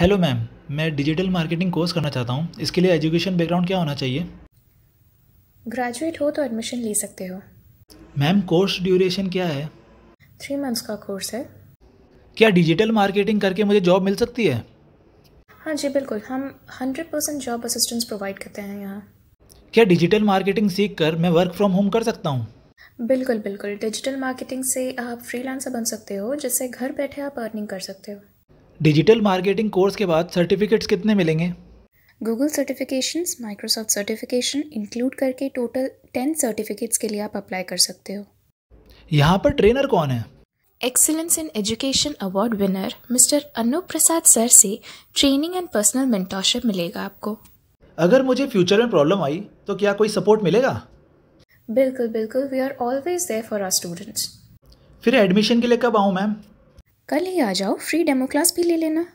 hello ma'am मैं digital marketing course करना चाहता हूँ इसके लिए एजुकेशन बैकग्राउंड क्या होना चाहिए ग्रेजुएट हो तो एडमिशन ले सकते हो मैम कोर्स ड्यूरेशन क्या है थ्री मंथ्स का कोर्स है क्या डिजिटल मार्केटिंग करके मुझे जॉब मिल सकती है हाँ जी बिल्कुल हम hundred percent job assistance provide करते हैं यहाँ क्या डिजिटल मार्केटिंग सीख कर मैं वर्क फ्रॉम होम कर सकता हूँ बिल्कुल बिल्कुल डिजिटल मार्केटिंग से आप फ्रीलांसर बन सकते हो जिससे घर बैठे आप अर्निंग कर सकते हो डिजिटल मार्केटिंग कोर्स के बाद सर्टिफिकेट्स कितने मिलेंगे Google certification Microsoft certification include करके टोटल टेन सर्टिफिकेट्स के लिए आप अप्लाई कर सकते हो यहाँ पर ट्रेनर कौन है excellence in education award winner mister Anoop Prasad sir से ट्रेनिंग एंड पर्सनल मेंटोरशिप मिलेगा आपको अगर मुझे फ्यूचर में प्रॉब्लम आई तो क्या कोई सपोर्ट मिलेगा बिल्कुल बिल्कुल we are always there for our students फिर एडमिशन के लिए कब आऊँ मैम कल ही आ जाओ फ्री डेमो क्लास भी ले लेना